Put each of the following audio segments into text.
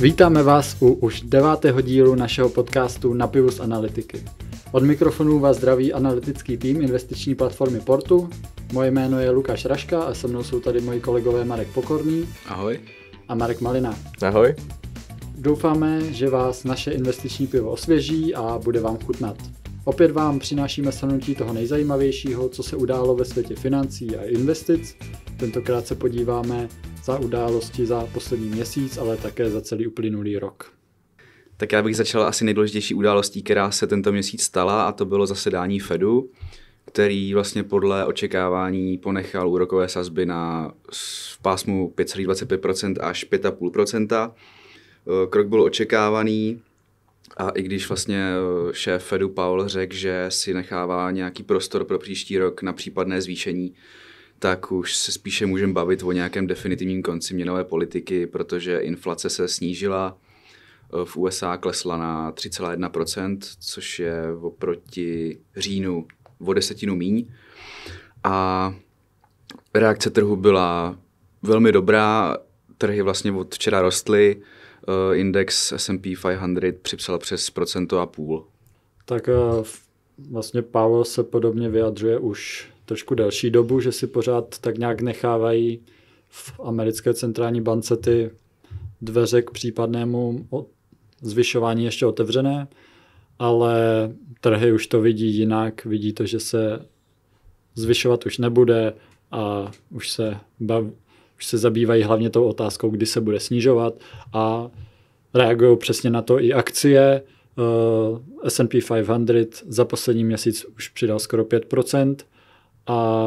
Vítáme vás u už devátého dílu našeho podcastu Na pivu z analytiky. Od mikrofonu vás zdraví analytický tým investiční platformy Portu. Moje jméno je Lukáš Raška a se mnou jsou tady moji kolegové Marek Pokorný. Ahoj. A Marek Malina. Ahoj. Doufáme, že vás naše investiční pivo osvěží a bude vám chutnat. Opět vám přinášíme shrnutí toho nejzajímavějšího, co se událo ve světě financí a investic. Tentokrát se podíváme za události za poslední měsíc, ale také za celý uplynulý rok. Tak já bych začal asi nejdůležitější událostí, která se tento měsíc stala, a to bylo zasedání Fedu, který vlastně podle očekávání ponechal úrokové sazby na v pásmu 5,25% až 5,5%. Eh, krok byl očekávaný, a i když vlastně eh, šéf Fedu Paul řekl, že si nechává nějaký prostor pro příští rok na případné zvýšení, tak už se spíše můžeme bavit o nějakém definitivním konci měnové politiky, protože inflace se snížila, eh, v USA klesla na 3,1%, což je oproti říjnu o desetinu míň. A reakce trhu byla velmi dobrá, trhy vlastně od včera rostly, eh, index S&P 500 připsal přes procento a půl. Tak eh, vlastně Pavel se podobně vyjadřuje už trošku delší dobu, že si pořád tak nějak nechávají v americké centrální bance ty dveře k případnému zvyšování ještě otevřené, ale trhy už to vidí jinak, vidí to, že se zvyšovat už nebude a už se, bav, už se zabývají hlavně tou otázkou, kdy se bude snižovat a reagují přesně na to i akcie. Uh, S&P 500 za poslední měsíc už přidal skoro 5%, a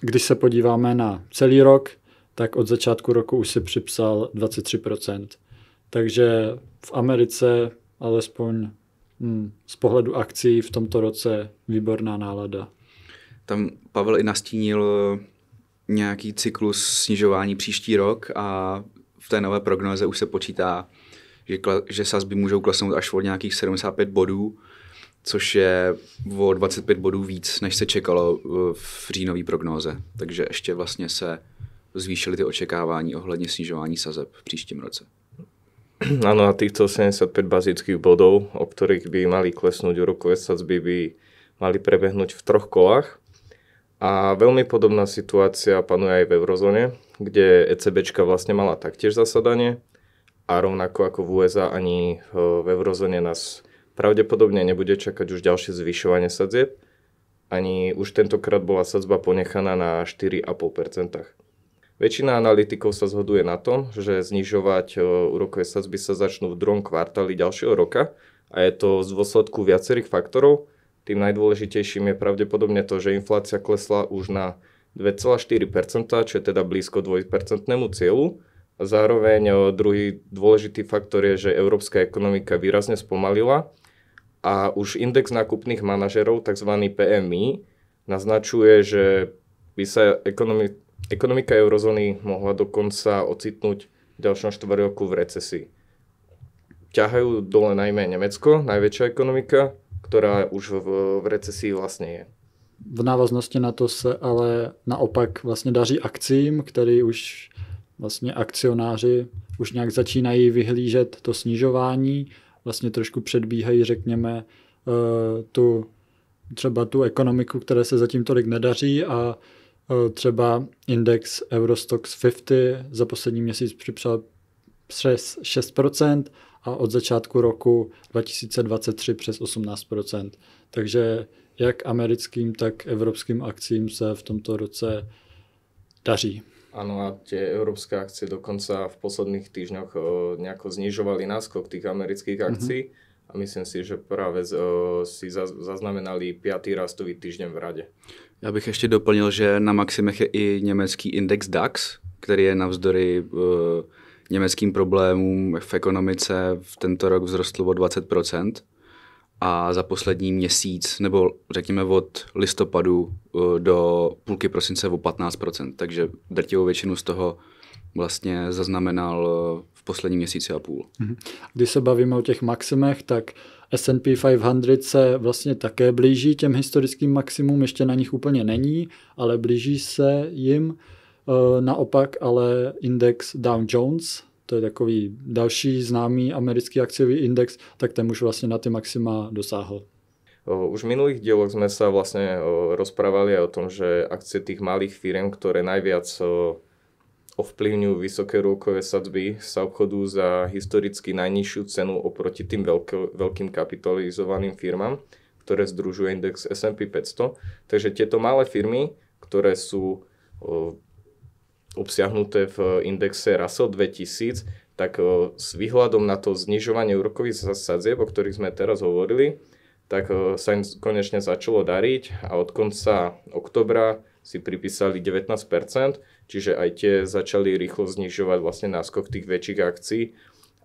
když se podíváme na celý rok, tak od začátku roku už si připsal 23%. Takže v Americe, alespoň hm, z pohledu akcí, v tomto roce výborná nálada. Tam Pavel i nastínil eh, nějaký cyklus snižování příští rok a v té nové prognoze už se počítá, že, že sazby můžou klesnout až o nějakých 75 bodů což je o 25 bodů víc, než se čekalo uh, v říjnové prognóze. Takže ještě vlastně se zvýšily ty očekávání ohledně snižování sazeb v příštím roce. Ano, a těchto 75 bazických bodů, o kterých by mali klesnout úrokové sazby, by mali prebehnout v troch kolách. A velmi podobná situace panuje i v eurozóně, kde ECB vlastně mala taktiež zasadanie a rovnako jako v USA ani v eurozóně nás pravdepodobne nebude čakať už ďalšie zvyšovanie sadzieb, ani už tentokrát bola sadzba ponechaná na 4,5%. Väčšina analytikov sa zhoduje na tom, že znižovať eh, úrokové sadzby sa začnú v druhom kvartáli ďalšieho roka a je to z dôsledku viacerých faktorov. Tým najdôležitejším je pravdepodobne to, že inflácia klesla už na 2,4%, čo je teda blízko 2 cieľu. A zároveň eh, druhý dôležitý faktor je, že európska ekonomika výrazne spomalila a už index nákupných manažerov, tzv. PMI, naznačuje, že by sa ekonomi- ekonomika eurozóny mohla dokonca ocitnúť v ďalšom štvrťroku v recesii. Ťahajú dole najmä Nemecko, najväčšia ekonomika, která už v, v recesii vlastně je. V návaznosti na to se ale naopak vlastně daří akcím, který už vlastně akcionáři už nějak začínají vyhlížet to snižování vlastně trošku předbíhají, řekněme, eh, tu, třeba tu ekonomiku, které se zatím tolik nedaří a eh, třeba index Eurostox 50 za poslední měsíc připřel přes 6% a od začátku roku 2023 přes 18%. Takže jak americkým, tak evropským akcím se v tomto roce daří. Áno, a tie európske akcie dokonca v posledných týždňoch o, eh, nejako znižovali náskok tých amerických mhm. akcií mm-hmm. a myslím si, že právě o, eh, si zaznamenali pětý rastový týždeň v rade. Já bych ještě doplnil, že na maximech je i německý index DAX, který je navzdory uh, německým problémům v ekonomice v tento rok vzrostl o 20 a za poslední měsíc, nebo řekněme od listopadu eh, do půlky prosince o 15%, takže drtivou většinu z toho vlastně zaznamenal eh, v posledním měsíci a půl. Mhm. Když se bavíme o těch maximech, tak S&P 500 se vlastně také blíží těm historickým maximům, ještě na nich úplně není, ale blíží se jim. Eh, naopak ale index Dow Jones to je takový další známý americký akciový index, tak ten už vlastně na ty maxima dosáhl. Už v minulých dieloch sme sa vlastne rozprávali aj o tom, že akcie tých malých firm, ktoré najviac ovplyvňujú vysoké rôkové sadzby, sa obchodujú za historicky najnižšiu cenu oproti tým veľko, veľkým kapitalizovaným firmám, ktoré združuje index S&P 500. Takže tieto malé firmy, ktoré sú obsiahnuté v eh, indexe Russell 2000, tak eh, s výhľadom na to znižovanie úrokových sadzieb, o ktorých sme teraz hovorili, tak eh, sa im konečne začalo dariť a od konca oktobra si pripísali 19%, čiže aj tie začali rýchlo znižovať vlastne náskok tých väčších akcií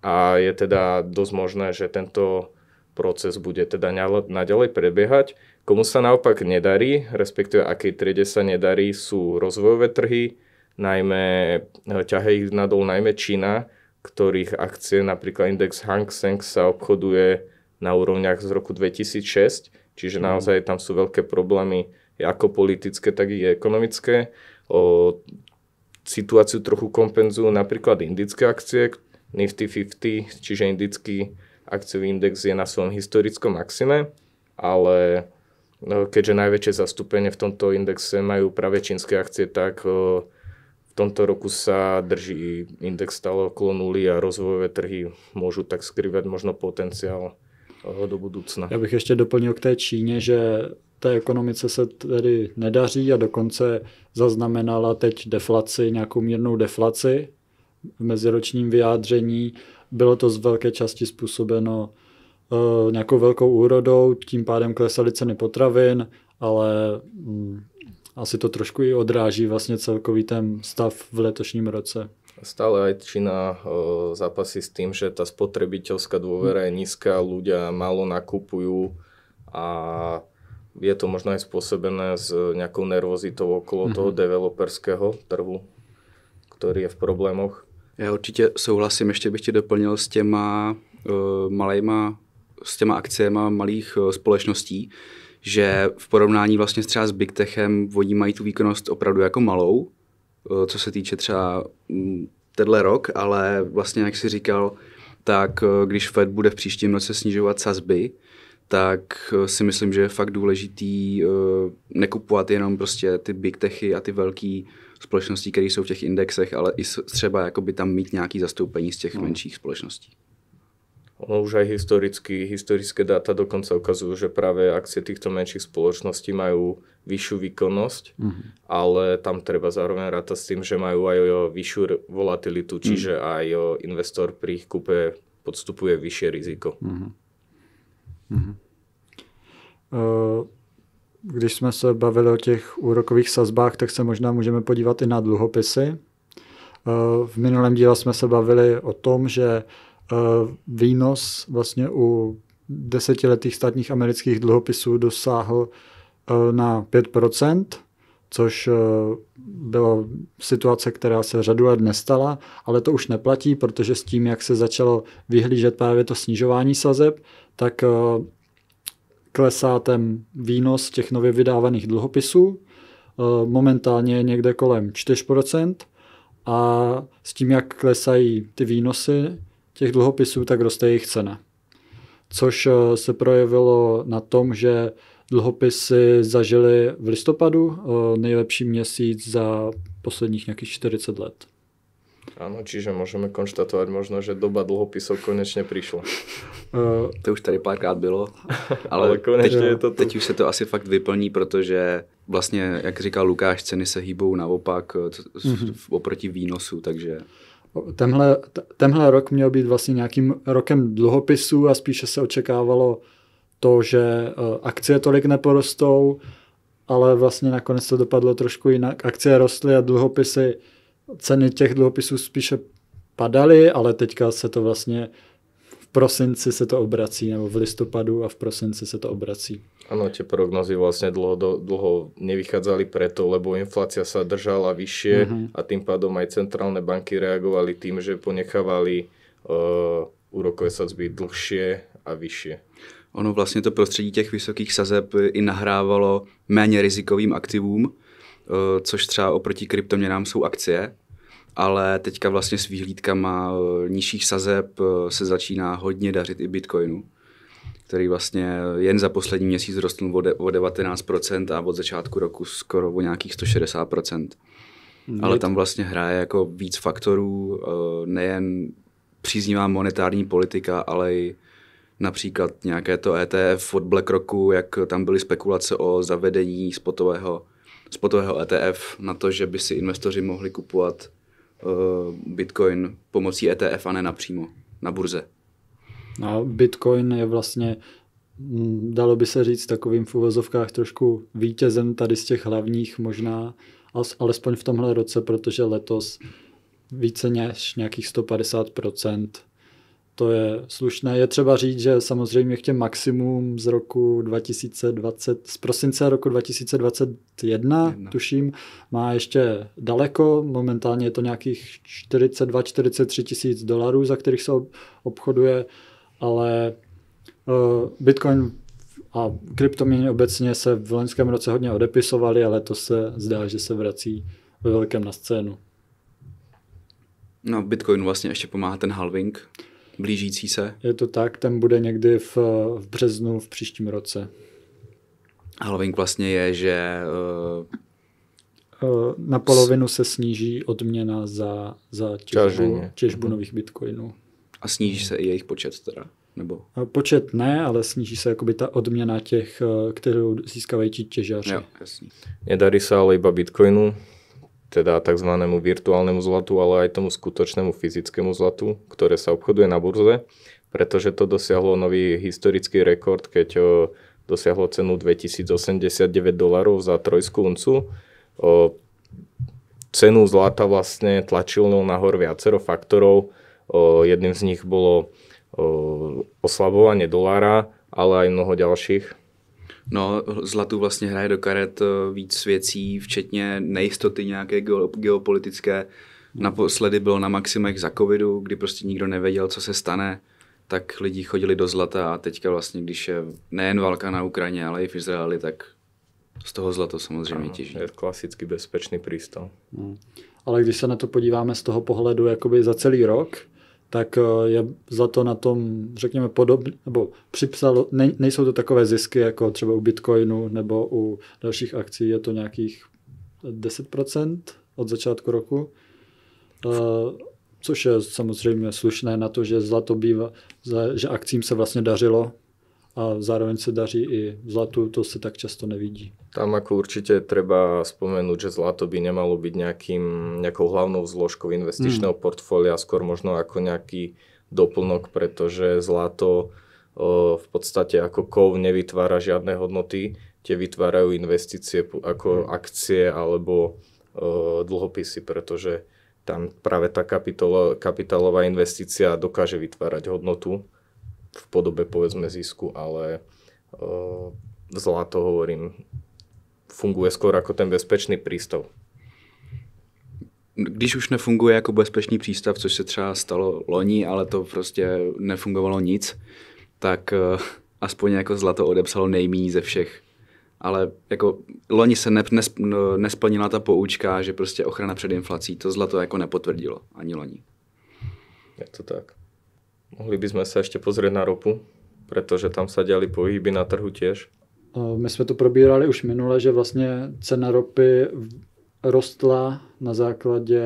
a je teda dosť možné, že tento proces bude teda naďalej prebiehať. Komu sa naopak nedarí, respektíve akej triede sa nedarí, sú rozvojové trhy, najmä eh, ťaha ich nadol najmä Čína, ktorých akcie, napríklad index Hang Seng sa obchoduje na úrovniach z roku 2006, čiže mhm. naozaj tam sú veľké problémy ako politické, tak i ekonomické. O, situáciu trochu kompenzujú napríklad indické akcie, Nifty 50, čiže indický akciový index je na svojom historickom maxime, ale eh, keďže najväčšie zastúpenie v tomto indexe majú práve čínske akcie, tak o, eh, v tomto roku sa drží index stále okolo nuly a rozvojové trhy môžu tak skrývať možno potenciál do budoucna. Já bych ještě doplnil k té Číně, že té ekonomice se tedy nedaří a dokonce zaznamenala teď deflaci, nějakou mírnou deflaci v meziročním vyjádření. Bylo to z velké části způsobeno uh, nějakou velkou úrodou, tím pádem klesaly ceny potravin, ale mm, asi to trošku i odráží vlastně celkový ten stav v letošním roce. Stále aj Čína eh, zápasí s tým, že ta spotrebiteľská dôvera je nízka, ľudia málo nakupujú a je to možno aj spôsobené s eh, nějakou nervozitou okolo toho mhm. developerského trhu, který je v problémoch. Já určitě souhlasím, ještě bych ti doplnil s těma uh, malejma, s těma akciema malých uh, společností, že v porovnání vlastně třeba s Big Techem oni mají tu výkonnost opravdu jako malou, eh, co se týče třeba mm, tenhle rok, ale vlastně, jak si říkal, tak eh, když Fed bude v příštím roce snižovat sazby, tak eh, si myslím, že je fakt důležitý nekupovat jenom prostě ty big techy a ty velké společnosti, které jsou v těch indexech, ale i třeba jakoby tam mít nějaké zastoupení z těch no. menších společností. Ono už aj historicky, historické dáta dokonca ukazujú, že práve akcie týchto menších spoločností majú vyššiu výkonnosť, mm-hmm. ale tam treba zároveň rátať s tým, že majú aj o vyššiu volatilitu, čiže mm-hmm. aj o investor pri ich kúpe podstupuje vyššie riziko. Mm-hmm. Mm-hmm. Uh když jsme se bavili o těch úrokových sazbách, tak se možná můžeme podívat i na dluhopisy. E, v minulém díle jsme se bavili o tom, že Eh, výnos vlastně u desetiletých státních amerických dluhopisů dosáhl eh, na 5%, což eh, byla situace, která se řadu let nestala, ale to už neplatí, protože s tím, jak se začalo vyhlížet právě to snižování sazeb, tak klesá ten výnos těch nově vydávaných dluhopisů. Momentálně je někde kolem 4% a s tím, jak klesají ty výnosy, těch dluhopisů, tak roste jejich cena. Což eh, se projevilo na tom, že dluhopisy zažily v listopadu eh, nejlepší měsíc za posledních nějakých 40 let. Ano, čiže můžeme konštatovat možno, že doba dluhopisů konečně přišla. Eh, to už tady párkrát bylo, ale, ale konečně teď, je to tu. teď už se to asi fakt vyplní, protože vlastně, jak říkal Lukáš, ceny se hýbou naopak mm-hmm. oproti výnosu, takže tenhle, tenhle rok měl být vlastně nějakým rokem dluhopisů a spíše se očekávalo to, že eh, akcie tolik neporostou, ale vlastně nakonec to dopadlo trošku jinak. Akcie rostly a dluhopisy, ceny těch dluhopisů spíše padaly, ale teďka se to vlastně v prosinci se to obrací, nebo v listopadu a v prosinci se to obrací. Áno, tie prognozy vlastne dlho, dlho nevychádzali preto, lebo inflácia sa držala vyššie mm-hmm. a tým pádom aj centrálne banky reagovali tým, že ponechávali uh, úrokové sadzby dlhšie a vyššie. Ono vlastně to prostředí těch vysokých sazeb i nahrávalo méně rizikovým aktivům, uh, což třeba oproti kryptoměnám jsou akcie, ale teďka vlastně s výhlídkama uh, nižších sazeb uh, se začíná hodně dařit i Bitcoinu který vlastně jen za poslední měsíc rostl o, o 19% a od začátku roku skoro o nějakých 160%. Hmm. Ale tam vlastně hraje jako víc faktorů, eh, nejen příznivá monetární politika, ale i například nějaké to ETF od BlackRocku, jak tam byly spekulace o zavedení spotového, spotového ETF na to, že by si investoři mohli kupovat uh, Bitcoin pomocí ETF a ne napřímo na burze. A Bitcoin je vlastně, mm, dalo by se říct, takovým v uvozovkách trošku vítězem tady z těch hlavních možná, alespoň v tomhle roce, protože letos více než nějakých 150%. To je slušné. Je třeba říct, že samozřejmě k těm maximum z roku 2020, z prosince roku 2021, Jedna. tuším, má ještě daleko. Momentálně je to nějakých 42-43 tisíc dolarů, za kterých se obchoduje ale uh, Bitcoin a kryptoměny obecně se v loňském roce hodně odepisovaly, ale to se zdá, že se vrací ve velkém na scénu. No, Bitcoinu vlastně ještě pomáhá ten halving, blížící se. Je to tak, ten bude někdy v, v březnu v příštím roce. Halving vlastně je, že... Uh, na polovinu se sníží odměna za, za těžbu, těžbu nových bitcoinů. A sníží se i jejich počet teda? Nebo? Počet ne, ale sníží se jakoby ta odměna těch, eh, kterou získávají ti těžaři. Jo, jasný. Nedarí se ale iba Bitcoinu, teda takzvanému virtuálnemu zlatu, ale aj tomu skutočnému fyzickému zlatu, které se obchoduje na burze, protože to dosiahlo nový historický rekord, keď eh, dosiahlo cenu 2089 dolarů za trojskou uncu. O cenu zlata vlastně tlačilo nahor viacero faktorů, Jedným z nich bolo oslabovanie dolára, ale aj mnoho ďalších. No, zlatu vlastně hraje do karet e, víc věcí, včetně nejistoty nějaké geopolitické. Hmm. Naposledy bylo na maximech za covidu, kdy prostě nikdo nevěděl, co se stane, tak lidi chodili do zlata a teďka vlastně, když je nejen válka na Ukrajině, ale i v Izraeli, tak z toho zlato samozřejmě ano, těží. Je klasicky bezpečný přístav. Hmm ale když se na to podíváme z toho pohledu jakoby za celý rok, tak eh, je za to na tom, řekněme, podobně, nebo připsalo, ne, nejsou to takové zisky jako třeba u Bitcoinu nebo u dalších akcí, je to nějakých 10% od začátku roku, eh, což je samozřejmě slušné na to, že zlato bývá, že akcím se vlastně dařilo a zároveň se daří i zlatu, to se tak často nevidí. Tam ako určitě treba spomenúť, že zlato by nemalo být nějakým, nějakou hlavnou zložkou investičného hmm. portfolia, skôr možno jako nějaký doplnok, protože zlato o, v podstatě jako kov nevytvára žiadne hodnoty, tě vytvárají investice jako hmm. akcie alebo o, dlhopisy, protože tam právě ta kapitolo, kapitálová investícia dokáže vytvárať hodnotu v podobe povedzme zisku, ale uh, zlato hovorím, funguje skoro ako ten bezpečný prístav. Když už nefunguje jako bezpečný přístav, což se třeba stalo loni, ale to prostě nefungovalo nic, tak uh, aspoň jako zlato odepsalo nejméně ze všech. Ale jako loni se ne, nesplnila ta poučka, že prostě ochrana před inflací, to zlato jako nepotvrdilo ani loni. Je to tak. Mohli by sme sa ešte pozrieť na ropu, pretože tam sa diali pohyby na trhu tiež. My jsme to probírali už minule, že vlastně cena ropy rostla na základě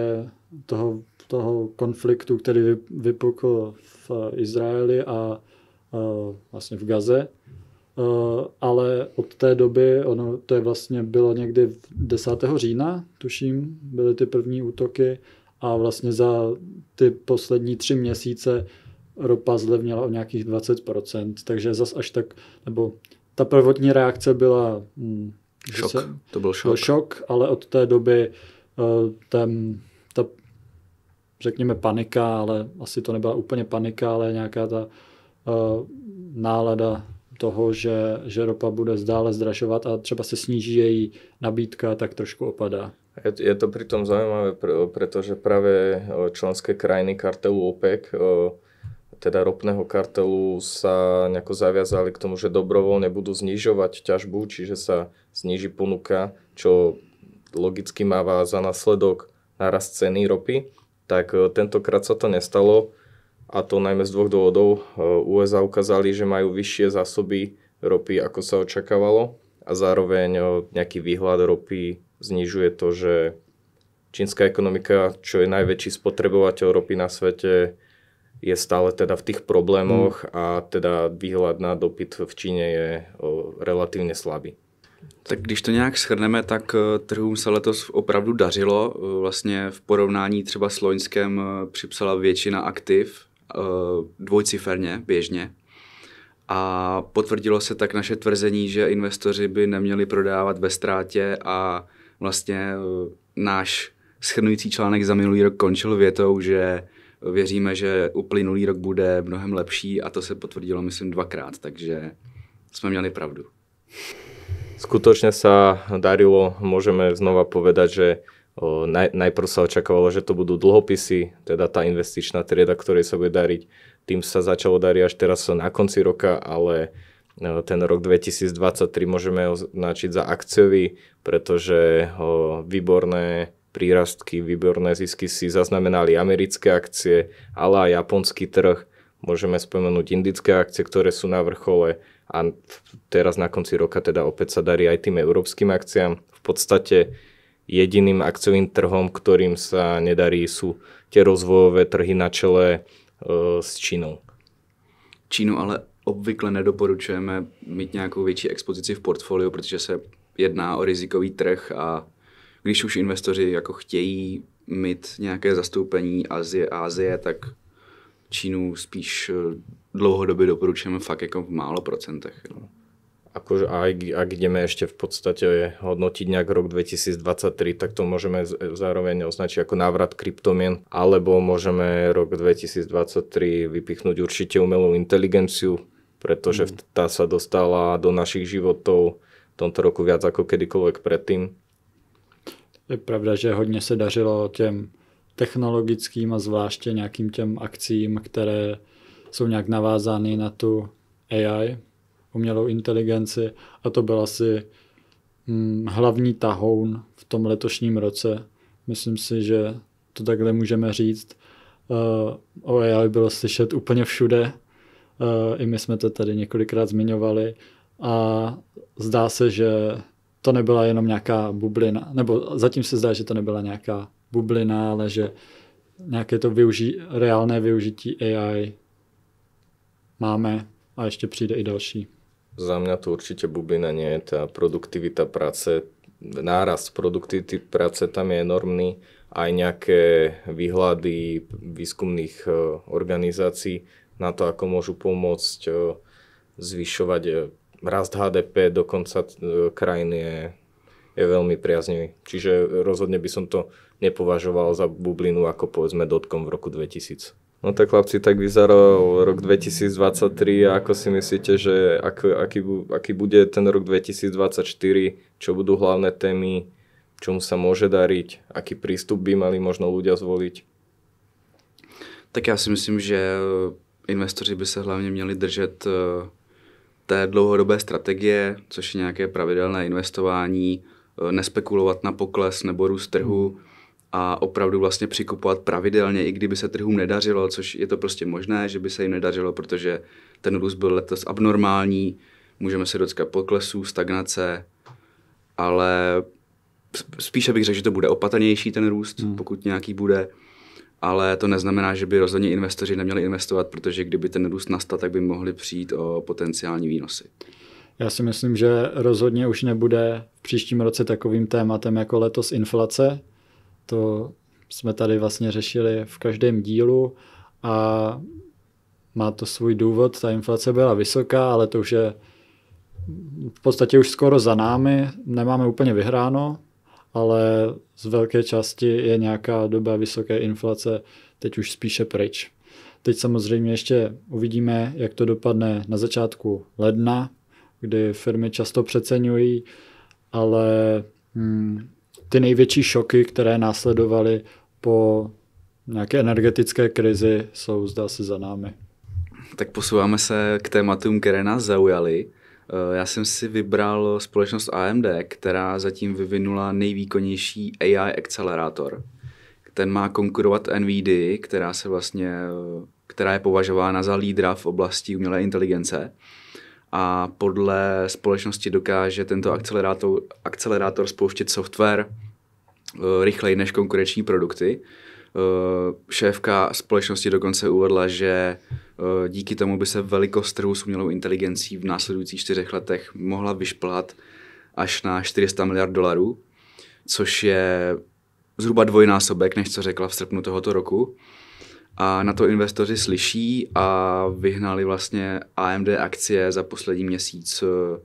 toho, toho konfliktu, který vypukl v Izraeli a vlastně v Gaze. E, ale od té doby, ono to je vlastně bylo někdy 10. října, tuším, byly ty první útoky a vlastně za ty poslední tři měsíce ropa zlevnila o nějakých 20%, takže zas až tak, nebo ta prvotní reakce byla... Hm, šok, se, to byl šok. Byl šok, ale od té doby eh, ten, ta, řekněme, panika, ale asi to nebyla úplně panika, ale nějaká ta uh, nálada toho, že, že ropa bude zdále zdražovat a třeba se sníží její nabídka, tak trošku opadá. Je, je to přitom zajímavé, protože právě eh, členské krajiny kartelu OPEC uh, teda ropného kartelu sa nejako zaviazali k tomu, že dobrovoľne budú znižovať ťažbu, čiže sa zniží ponuka, čo logicky má za následok narast ceny ropy, tak e, tentokrát sa to nestalo a to najmä z dvoch dôvodov. E, USA ukázali, že majú vyššie zásoby ropy, ako sa očakávalo a zároveň e, nejaký výhľad ropy znižuje to, že čínska ekonomika, čo je najväčší spotrebovateľ ropy na svete, je stále teda v tých problémoch hmm. a teda výhľad na dopyt v Číně je eh, relativně slabý. Tak když to nějak shrneme, tak eh, trhům se letos opravdu dařilo. Eh, vlastně v porovnání třeba s Loňskem připsala většina aktiv dvojciferně, běžně. A potvrdilo se tak naše tvrzení, že investoři by neměli prodávat ve ztrátě a vlastně náš schrnující článek za minulý rok končil větou, že Věříme, že uplynulý rok bude mnohem lepší a to se potvrdilo, myslím, dvakrát, takže jsme měli pravdu. Skutočne sa darilo, môžeme znova povedať, že naj, najprv sa očakávalo, že to budú dlhopisy, teda ta investičná trieda, ktorej sa bude dariť. Tým sa začalo dariť až teraz na konci roka, ale ten rok 2023 môžeme označiť za akciový, pretože výborné prírastky, výborné zisky si zaznamenali americké akcie, ale aj japonský trh. Môžeme spomenúť indické akcie, ktoré sú na vrchole a teraz na konci roka teda opäť sa darí aj tým európskym akciám. V podstate jediným akciovým trhom, ktorým sa nedarí, sú tie rozvojové trhy na čele e, s Čínou. Čínu ale obvykle nedoporučujeme mít nějakou větší expozici v portfoliu, protože se jedná o rizikový trh a když už investoři jako chtějí mít nějaké zastoupení Azie, Azie, tak Čínu spíš eh, dlouhodobě doporučujeme fakt jako v málo procentech. Jo. Akože, a když jdeme ještě v podstatě hodnotit nějak rok 2023, tak to můžeme zároveň označit jako návrat kryptoměn, alebo můžeme rok 2023 vypichnout určitě umělou inteligenci, protože mm. ta sa dostala do našich životů v tomto roku viac ako kedykoľvek predtým. Je pravda, že hodně se dařilo těm technologickým a zvláště nějakým těm akcím, které jsou nějak navázány na tu AI, umělou inteligenci a to byl asi hm, hlavní tahoun v tom letošním roce. Myslím si, že to takhle můžeme říct. Uh, o AI bylo slyšet úplně všude. Uh, I my jsme to tady několikrát zmiňovali a zdá se, že to nebyla jenom nějaká bublina, nebo zatím se zdá, že to nebyla nějaká bublina, ale že nějaké to využí, reálné využití AI máme a ještě přijde i další. Za mě to určitě bublina nie je, ta produktivita práce, náraz produktivity práce tam je enormný, aj nějaké výhlady výzkumných eh, organizací na to, ako môžu pomôcť eh, zvyšovať eh, rast HDP, konca eh, krajiny je, je veľmi priaznivý. Čiže rozhodne by som to nepovažoval za bublinu, ako povedzme dotkom v roku 2000. No tak chlapci, tak vyzeral rok 2023 a ako si myslíte, že ak, aký, aký bude ten rok 2024, čo budú hlavné témy, čomu sa môže dariť, aký prístup by mali možno ľudia zvoliť? Tak já si myslím, že investoři by se hlavně měli držet eh, té dlouhodobé strategie, což je nějaké pravidelné investování, eh, nespekulovat na pokles nebo růst trhu a opravdu vlastně přikupovat pravidelně, i kdyby se trhům nedařilo, což je to prostě možné, že by se jim nedařilo, protože ten růst byl letos abnormální, můžeme se dotkat poklesů, stagnace, ale spíše bych řekl, že to bude opatrnější ten růst, hmm. pokud nějaký bude ale to neznamená, že by rozhodně investoři neměli investovat, protože kdyby ten růst nastal, tak by mohli přijít o potenciální výnosy. Já si myslím, že rozhodně už nebude v příštím roce takovým tématem jako letos inflace. To jsme tady vlastně řešili v každém dílu a má to svůj důvod. Ta inflace byla vysoká, ale to už je v podstatě už skoro za námi. Nemáme úplně vyhráno, ale z velké části je nějaká doba vysoké inflace teď už spíše pryč. Teď samozřejmě ještě uvidíme, jak to dopadne na začátku ledna, kdy firmy často přeceňují, ale hmm, ty největší šoky, které následovaly po nějaké energetické krizi, jsou zdá se za námi. Tak posouváme se k tématům, které nás zaujaly. Eh, já jsem si vybral společnost AMD, která zatím vyvinula nejvýkonnější AI akcelerátor. Ten má konkurovat NVIDIA, která se vlastně, eh, která je považována za lídra v oblasti umělé inteligence a podle společnosti dokáže tento akcelerátor, akcelerátor spouštět software eh, rychleji než konkurenční produkty Eh, šéfka společnosti dokonce uvedla, že eh, díky tomu by se velikost trhu s umělou inteligencí v následujících čtyřech letech mohla vyšplat až na 400 miliard dolarů, což je zhruba dvojnásobek, než co řekla v srpnu tohoto roku. A na to investoři slyší a vyhnali vlastně AMD akcie za poslední měsíc eh,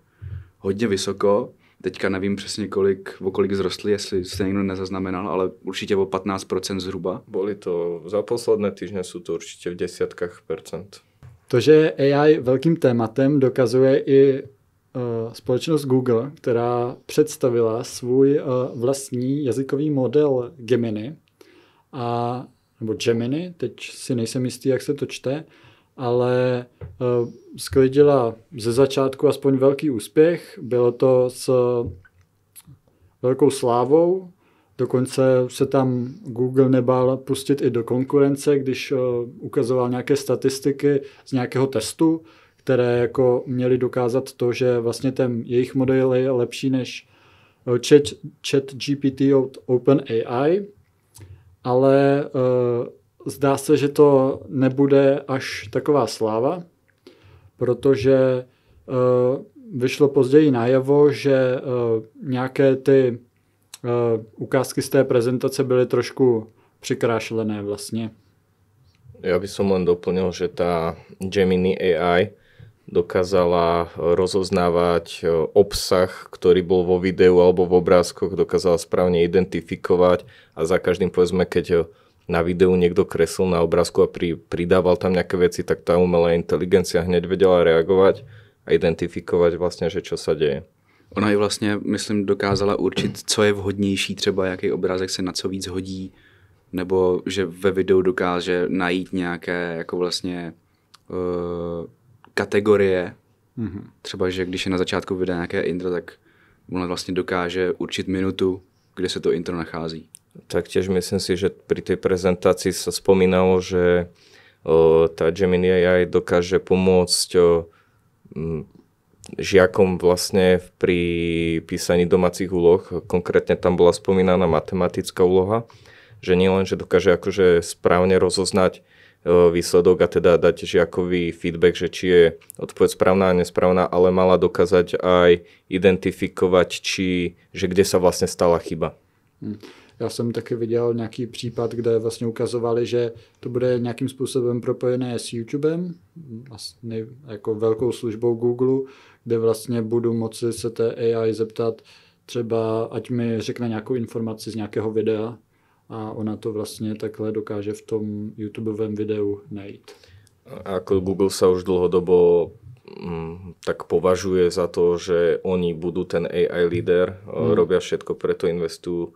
hodně vysoko. Teďka nevím přesně, kolik, o kolik zrostly, jestli se někdo nezaznamenal, ale určitě o 15% zhruba. Byly to, za posledné týdny jsou to určitě v desítkách procent. To, že je AI velkým tématem, dokazuje i uh, společnost Google, která představila svůj uh, vlastní jazykový model Gemini, a, nebo Gemini, teď si nejsem jistý, jak se to čte, ale uh, sklidila ze začátku aspoň velký úspěch. Bylo to s velkou slávou, dokonce se tam Google nebál pustit i do konkurence, když uh, ukazoval nějaké statistiky z nějakého testu, které jako měly dokázat to, že vlastně ten jejich model je lepší než eh, chat, chat GPT od OpenAI, ale uh, zdá se, že to nebude až taková sláva, protože uh, vyšlo později najevo, že uh, nějaké ty uh, ukázky z té prezentace byly trošku přikrášlené vlastně. Já bych som len doplnil, že ta Gemini AI dokázala rozoznávat obsah, který byl vo videu alebo v obrázkoch, dokázala správně identifikovat a za každým, povedzme, keď na videu niekto kreslil na obrázku a pri, pridával tam nejaké veci, tak tá umelá inteligencia hneď vedela reagovať a identifikovat vlastně, že čo se děje. Ona i vlastně, myslím, dokázala určit, co je vhodnější, třeba jaký obrázek se na co víc hodí, nebo že ve videu dokáže najít nějaké jako vlastně uh, kategorie. Mm-hmm. Třeba, že když je na začátku videa nějaké intro, tak ona vlastně dokáže určit minutu, kde se to intro nachází taktiež myslím si, že pri tej prezentácii sa spomínalo, že o, tá Gemini AI dokáže pomôcť o, m, žiakom vlastne pri písaní domácich úloh. Konkrétne tam bola spomínaná matematická úloha, že nielen, že dokáže akože správne rozoznať výsledok a teda dať žiakový feedback, že či je odpoveď správna a nesprávna, ale mala dokázať aj identifikovať, či, že kde sa vlastne stala chyba. Hm. Já jsem taky viděl nějaký případ, kde vlastně ukazovali, že to bude nějakým způsobem propojené s YouTubem, vlastně jako velkou službou Google, kde vlastně budu moci se té AI zeptat třeba, ať mi řekne nějakou informaci z nějakého videa a ona to vlastně takhle dokáže v tom YouTubeovém videu najít. Ako Google se už dlhodobo mm, tak považuje za to, že oni budú ten AI líder, mm. robia všetko, preto investujú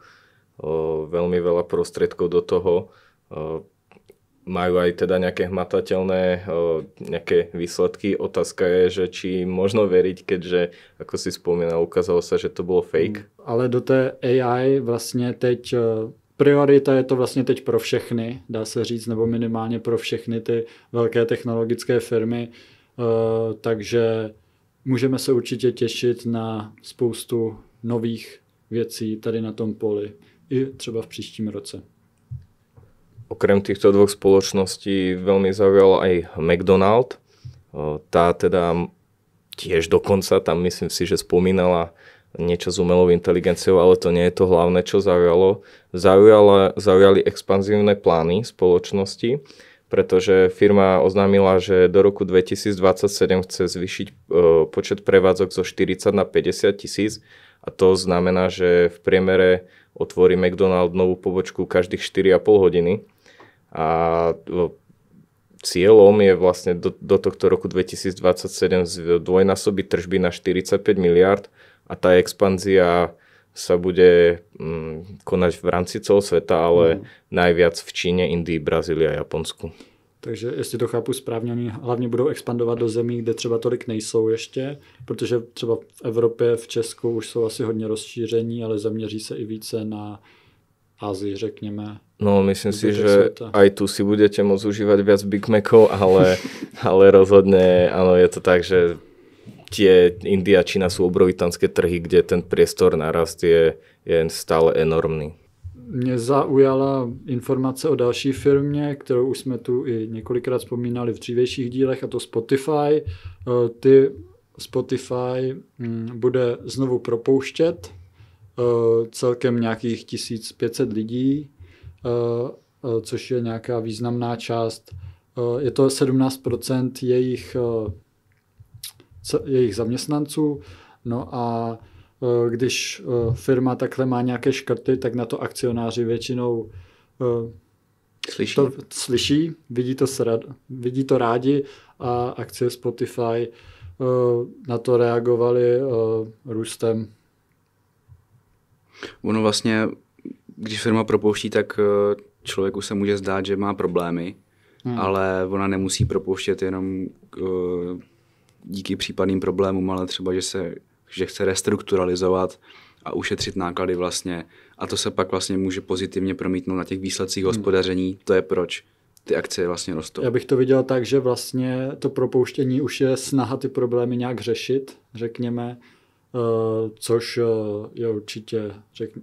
veľmi veľa prostriedkov do toho. Majú aj teda nejaké hmatateľné nejaké výsledky. Otázka je, že či možno veriť, keďže, ako si spomínal, ukázalo sa, že to bolo fake. Hmm. Ale do té AI vlastně teď priorita je to vlastně teď pro všechny, dá se říct, nebo minimálně pro všechny ty velké technologické firmy. Takže můžeme se určitě těšit na spoustu nových věcí tady na tom poli i třeba v příštím roce. Okrem těchto dvou společností velmi zaujal i McDonald. Ta teda tiež dokonca, tam myslím si, že spomínala niečo s umelou inteligenciou, ale to nie je to hlavné, čo zaujalo. Zaujala, zaujali expanzívne plány spoločnosti, pretože firma oznámila, že do roku 2027 chce zvýšiť počet prevádzok zo 40 na 50 tisíc a to znamená, že v priemere otvorí McDonald novú pobočku každých 4,5 hodiny a cieľom je vlastne do, do tohto roku 2027 dvojnásoby tržby na 45 miliard a tá expanzia sa bude mm, konať v rámci celého sveta, ale mm. najviac v Číne, Indii, Brazílii a Japonsku. Takže jestli to chápu správně, oni hlavně budou expandovat do zemí, kde třeba tolik nejsou ještě, protože třeba v Evropě, v Česku už jsou asi hodně rozšíření, ale zaměří se i více na Azii, řekněme. No, myslím si, že světa. aj tu si budete moc užívat viac Big Macov, ale, ale rozhodně, ano, je to tak, že tie India, Čína sú obrovitanské trhy, kde ten priestor narast je, je stále enormný mě zaujala informace o další firmě, kterou už jsme tu i několikrát vzpomínali v dřívějších dílech, a to Spotify. E, ty Spotify mm, bude znovu propouštět e, celkem nějakých 1500 lidí, e, což je nějaká významná část. Je to 17% jejich, jejich zaměstnanců. No a Eh, když eh, firma takhle má nějaké škrty, tak na to akcionáři většinou eh, slyší, to slyší vidí, to srad, vidí to rádi a akcie Spotify na to reagovaly růstem. Ono vlastně, když firma propouští, tak člověku se může zdát, že má problémy, hmm. ale ona nemusí propouštět jenom díky případným problémům, ale třeba, že se že chce restrukturalizovat a ušetřit náklady vlastně. A to se pak vlastně může pozitivně promítnout na těch výsledcích hmm. hospodaření. To je proč ty akcie vlastně rostou. Já bych to viděl tak, že vlastně to propouštění už je snaha ty problémy nějak řešit, řekněme, eh, což eh, je určitě, řekně,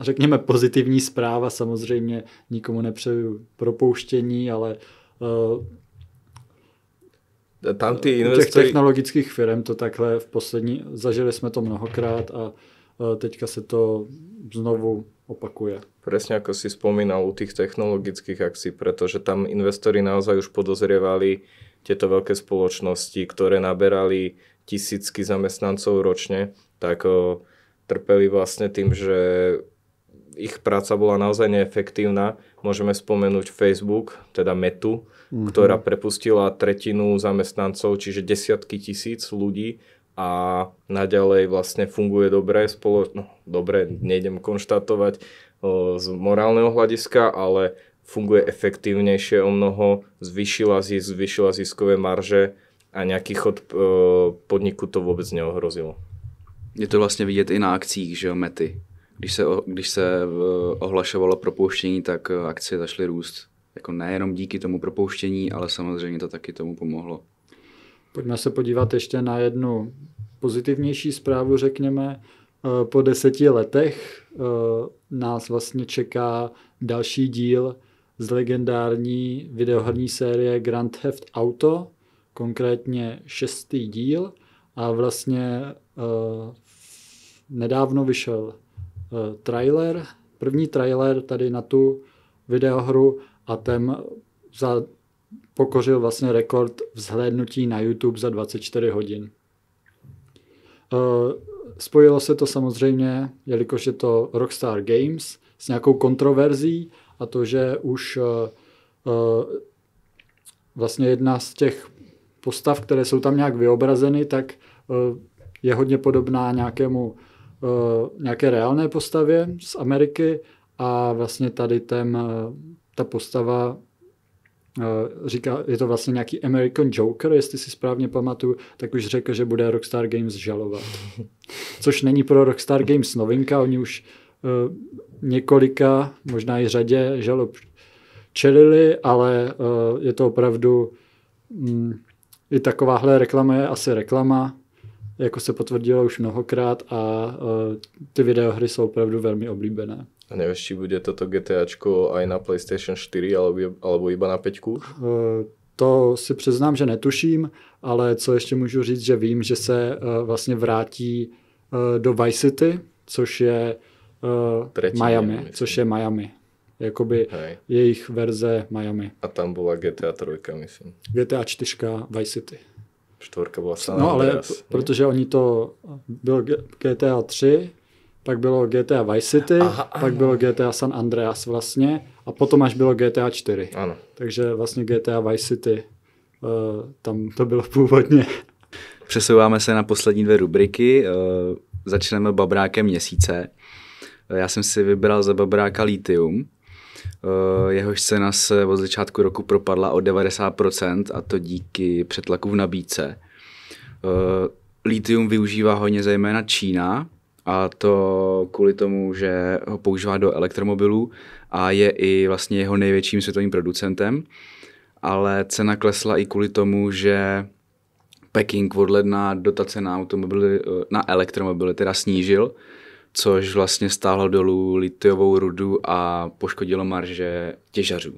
řekněme, pozitivní zpráva. Samozřejmě nikomu nepřeju propouštění, ale eh, tam ty investory... těch technologických firm to takhle v poslední, zažili jsme to mnohokrát a teďka se to znovu opakuje. Presne ako si spomínal u tých technologických akcií, pretože tam investori naozaj už podozrievali tieto veľké spoločnosti, ktoré naberali tisícky zamestnancov ročne, tak o, trpeli vlastne tým, že ich práca bola naozaj neefektívna. Môžeme spomenúť Facebook, teda Metu, mm-hmm. ktorá prepustila tretinu zamestnancov, čiže desiatky tisíc ľudí a naďalej vlastne funguje dobre, spolo... no, dobre, nejdem konštatovať o, z morálneho hľadiska, ale funguje efektívnejšie o mnoho, zvyšila zisk, zvyšila ziskové marže a nejaký chod e, podniku to vôbec neohrozilo. Je to vlastně vidět i na akcích, že jo, mety. Když se, když se ohlašovalo propouštění, tak eh, akcie zašly růst. Jako nejenom díky tomu propouštění, ale samozřejmě to taky tomu pomohlo. Pojďme se podívat ještě na jednu pozitivnější zprávu, řekněme. Eh, po deseti letech eh, nás vlastně čeká další díl z legendární videoherní série Grand Theft Auto, konkrétně šestý díl a vlastně nedávno vyšel Eh, trailer, první trailer tady na tu videohru a ten za, pokořil vlastně rekord vzhlédnutí na YouTube za 24 hodin. Eh, spojilo se to samozřejmě, jelikož je to Rockstar Games, s nějakou kontroverzí a to, že už eh, vlastně jedna z těch postav, které jsou tam nějak vyobrazeny, tak je hodně podobná nějakému Eh, nějaké reálné postavě z Ameriky a vlastně tady ten, eh, ta postava eh, říká, je to vlastně nějaký American Joker, jestli si správně pamatuju, tak už řekl, že bude Rockstar Games žalovat. Což není pro Rockstar Games novinka, oni už několika, možná i řadě žalob čelili, ale je to opravdu mm, i takováhle reklama je asi reklama, jako se potvrdilo už mnohokrát a uh, ty videohry jsou opravdu velmi oblíbené. A nevíš, či bude toto GTAčko aj na PlayStation 4 alebo, alebo iba na 5? Uh, e, to si přiznám, že netuším, ale co ještě můžu říct, že vím, že se uh, vlastně vrátí uh, do Vice City, což je uh, Tretí, Miami, myslím. což je Miami. Jakoby Hej. jejich verze Miami. A tam byla GTA 3, myslím. GTA 4, Vice City. Čtvorka byla San No ale jasný. protože oni to, byl GTA 3, pak bylo GTA Vice City, Aha, pak ano. bylo GTA San Andreas vlastně a potom až bylo GTA 4. Ano. Takže vlastně GTA Vice City, uh, tam to bylo původně. Přesouváme se na poslední dvě rubriky, uh, začneme babrákem měsíce. Já jsem si vybral za babráka Litium, Eh, jehož cena se od začátku roku propadla o 90% a to díky přetlaku v nabídce. Eh, litium využívá hodně zejména Čína, a to kvůli tomu, že ho používá do elektromobilů a je i vlastně jeho největším světovým producentem. Ale cena klesla i kvůli tomu, že Peking od ledna dotace na automobily, eh, na elektromobily teda snížil což vlastně stáhlo dolů litiovou rudu a poškodilo marže těžařů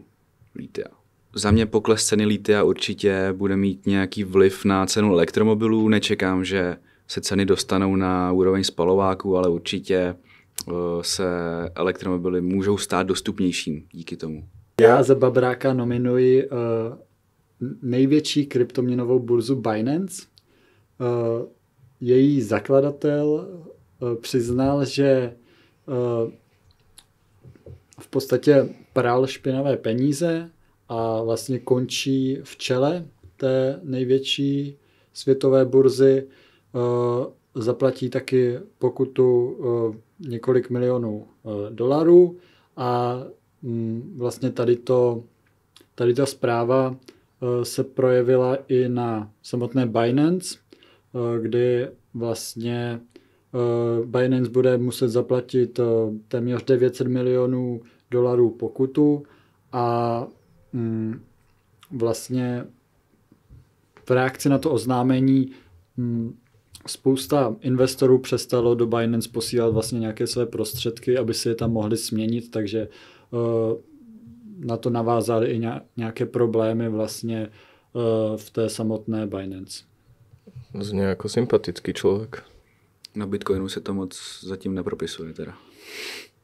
litia. Za mě pokles ceny litia určitě bude mít nějaký vliv na cenu elektromobilů. Nečekám, že se ceny dostanou na úroveň spalováků, ale určitě eh, se elektromobily můžou stát dostupnějším díky tomu. Já za Babráka nominuji uh, největší kryptoměnovou burzu Binance. Uh, její zakladatel Eh, přiznal, že eh, v podstatě pral špinavé peníze a vlastně končí v čele té největší světové burzy. Eh, zaplatí taky pokutu několik milionů dolarů a mm, vlastně tady, to, tady ta zpráva se projevila i na samotné Binance, kdy vlastně Eh, Binance bude muset zaplatit eh, téměř 900 milionů dolarů pokutu a mm, vlastně v reakci na to oznámení mm, spousta investorů přestalo do Binance posílat vlastně nějaké své prostředky, aby si je tam mohli směnit, takže eh, na to navázaly i nějaké problémy vlastně v té samotné Binance. Zní jako sympatický člověk. Na Bitcoinu se to moc zatím nepropisuje teda.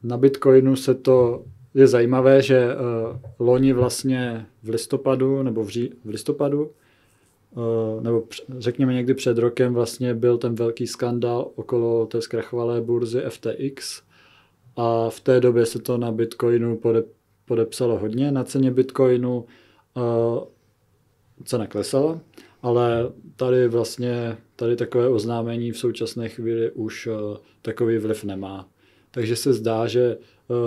Na Bitcoinu se to je zajímavé, že uh, loni vlastně v listopadu nebo v, ří, v listopadu uh, nebo řekněme někdy před rokem vlastně byl ten velký skandál okolo té zkrachovalé burzy FTX a v té době se to na Bitcoinu pode, podepsalo hodně. Na ceně Bitcoinu uh, cena klesala ale tady vlastně, tady takové oznámení v současné chvíli už eh, takový vliv nemá. Takže se zdá, že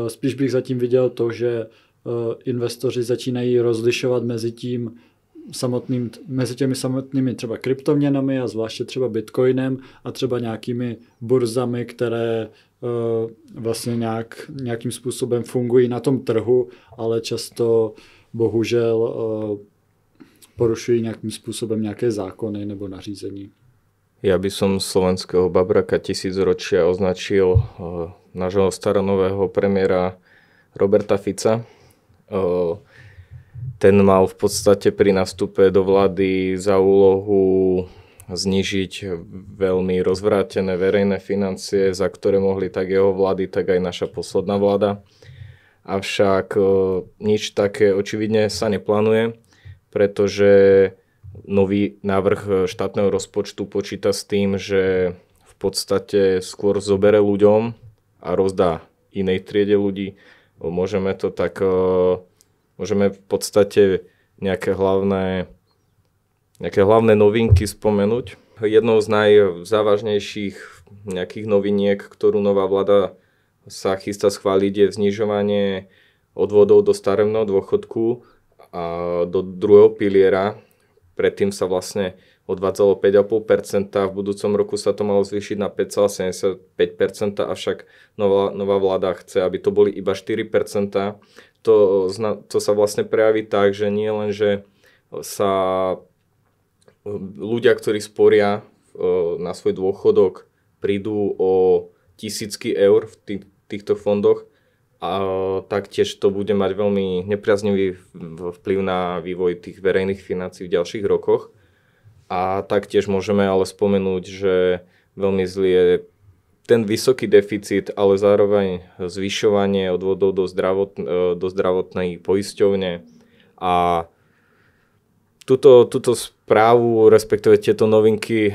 eh, spíš bych zatím viděl to, že eh, investoři začínají rozlišovat mezi tím, samotným, mezi těmi samotnými třeba kryptoměnami a zvláště třeba bitcoinem a třeba nějakými burzami, které uh, vlastně nějak, nějakým způsobem fungují na tom trhu, ale často bohužel uh, porušují nějakým způsobem nějaké zákony nebo nařízení. Ja by som slovenského babraka tisícročia označil uh, nášho staronového premiéra Roberta Fica. Uh, ten mal v podstate pri nastupe do vlády za úlohu znižiť veľmi rozvrátené verejné financie, za ktoré mohli tak jeho vlády, tak aj naša posledná vláda. Avšak eh, nič také očividne sa neplánuje pretože nový návrh e, štátneho rozpočtu počíta s tým, že v podstate skôr zobere ľuďom a rozdá inej triede ľudí. E, môžeme to tak, e, môžeme v podstate nejaké hlavné, nejaké hlavné novinky spomenúť. Jednou z najzávažnejších nejakých noviniek, ktorú nová vláda sa chystá schváliť, je znižovanie odvodov do staremného dôchodku do druhého piliera. Predtým sa vlastne odvádzalo 5,5%, v budúcom roku sa to malo zvýšiť na 5,75%, avšak nová, nová vláda chce, aby to boli iba 4%. To, to sa vlastne prejaví tak, že nie len, že sa ľudia, ktorí sporia e, na svoj dôchodok, prídu o tisícky eur v tých, týchto fondoch, a taktiež to bude mať veľmi nepriaznivý vplyv na vývoj tých verejných financí v ďalších rokoch. A taktiež môžeme ale spomenúť, že veľmi zlý je ten vysoký deficit, ale zároveň zvyšovanie odvodov do, zdravot, e, do zdravotnej poisťovne a tuto, tuto správu, respektíve tieto novinky e,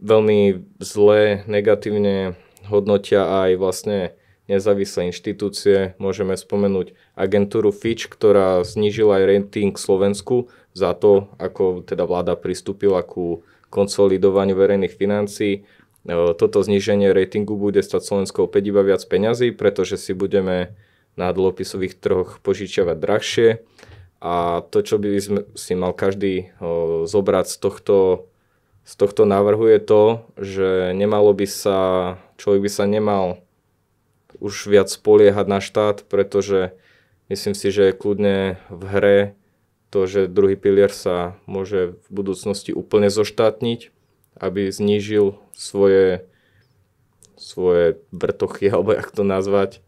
veľmi zle, negatívne hodnotia aj vlastne nezávislé inštitúcie. Môžeme spomenúť agentúru Fitch, ktorá znížila aj rating Slovensku za to, ako teda vláda pristúpila ku konsolidovaniu verejných financií. E, toto zníženie ratingu bude stať Slovensko opäť iba viac peňazí, pretože si budeme na dlhopisových trhoch požičiavať drahšie. A to, čo by si mal každý e, zobrať z tohto z tohto návrhu je to, že nemalo by sa, človek by sa nemal už viac spoliehať na štát, pretože myslím si, že je kľudne v hre to, že druhý pilier sa môže v budúcnosti úplne zoštátniť, aby znížil svoje, svoje vrtochy, alebo jak to nazvať,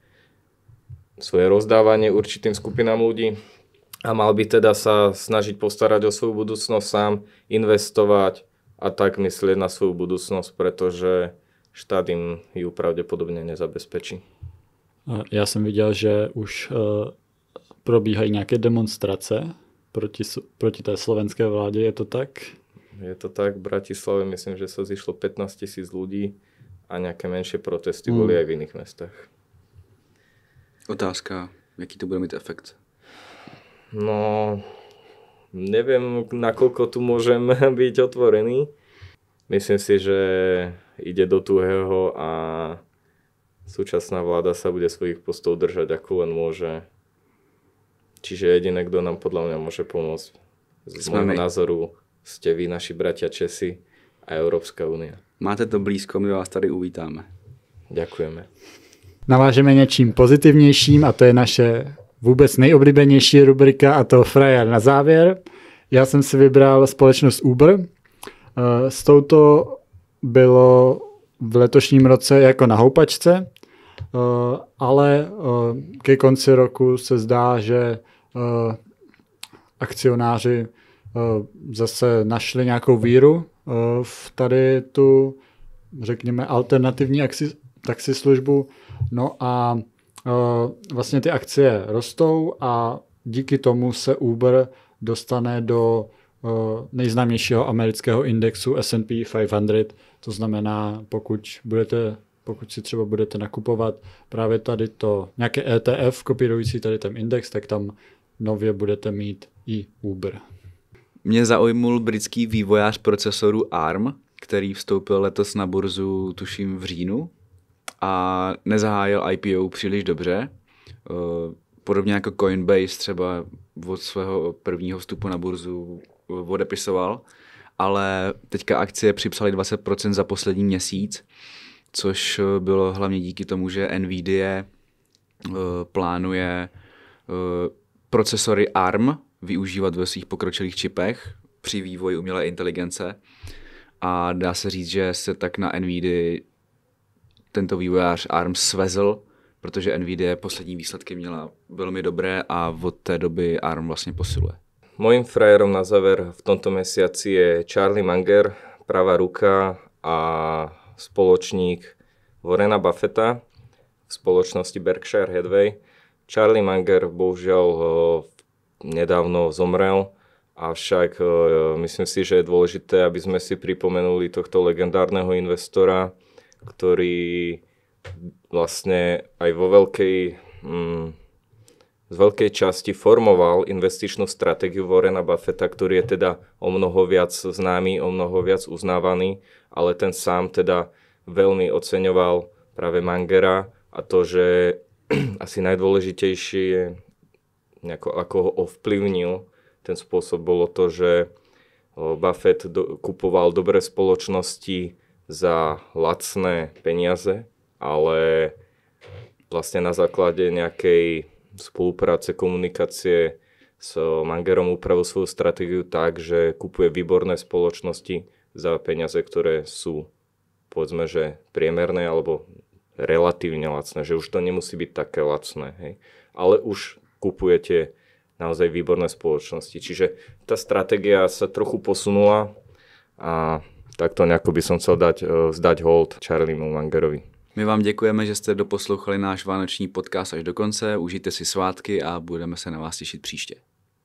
svoje rozdávanie určitým skupinám ľudí a mal by teda sa snažiť postarať o svoju budúcnosť sám, investovať a tak myslieť na svoju budúcnosť, pretože štát im ju pravdepodobne nezabezpečí. Já jsem viděl, že už eh, probíhají nějaké demonstrace proti, proti té slovenské vládě, je to tak? Je to tak, v Bratislave myslím, že se zišlo 15 tisíc lidí a nějaké menší protesty hmm. byly i v jiných městech. Otázka, jaký to bude mít efekt? No, nevím, nakolko tu můžeme být otvorený myslím si, že ide do tuhého a súčasná vláda sa bude svojich postov držať ako len môže. Čiže jediné, kto nám podľa mňa môže pomôcť, z môjho názoru, ste vy, naši bratia Česi a Európska unie. Máte to blízko, my vás tady uvítáme. Děkujeme. Navážeme něčím pozitivnějším a to je naše vůbec nejoblíbenější rubrika a to Frajer na závěr. Já jsem si vybral společnost Uber, Eh, s touto bylo v letošním roce jako na houpačce, eh, ale eh, ke konci roku se zdá, že akcionáři zase našli nějakou víru v tady tu, řekněme, alternativní taxislužbu. No a vlastně ty akcie rostou a díky tomu se Uber dostane do Eh, nejznámějšího amerického indexu S&P 500, to znamená, pokud budete pokud si třeba budete nakupovat právě tady to, nějaké ETF kopírující tady ten index, tak tam nově budete mít i Uber. Mě zaujmul britský vývojář procesoru ARM, který vstoupil letos na burzu, tuším v říjnu, a nezahájil IPO příliš dobře. Eh, podobně jako Coinbase třeba od svého prvního vstupu na burzu Eh, odepisoval, ale teďka akcie připsaly 20% za poslední měsíc, což eh, bylo hlavně díky tomu, že NVIDIA eh, plánuje procesory ARM využívat ve svých pokročilých čipech při vývoji umělé inteligence a dá se říct, že se tak na NVIDIA tento vývojář ARM svezl, protože NVIDIA poslední výsledky měla velmi dobré a od té doby ARM vlastně posiluje. Mojím frajerom na záver v tomto mesiaci je Charlie Munger, pravá ruka a spoločník Vorena Buffetta v spoločnosti Berkshire Hathaway. Charlie Munger bohužiaľ eh, nedávno zomrel, avšak eh, myslím si, že je dôležité, aby sme si pripomenuli tohto legendárneho investora, ktorý vlastne aj vo veľkej mm, z velké časti formoval investičnú strategii Warrena Buffetta, ktorý je teda o mnoho viac známy, o mnoho viac uznávaný, ale ten sám teda veľmi oceňoval práve Mangera a to, že asi najdôležitejší je, nejako, ako ho ovplyvnil ten spôsob, bolo to, že Buffett do, kupoval dobré spoločnosti za lacné peniaze, ale vlastne na základe nejakej spolupráce, komunikácie s Mangerom upravil svoju stratégiu tak, že kupuje výborné spoločnosti za peniaze, ktoré sú povedzme, že priemerné alebo relatívne lacné, že už to nemusí byť také lacné, hej. ale už kupujete naozaj výborné spoločnosti. Čiže tá stratégia sa trochu posunula a takto nejako by som chcel dať, e, vzdať hold Charlie Mangerovi. My vám děkujeme, že jste doposlouchali náš vánoční podcast až do konce. Užijte si svátky a budeme se na vás těšit příště.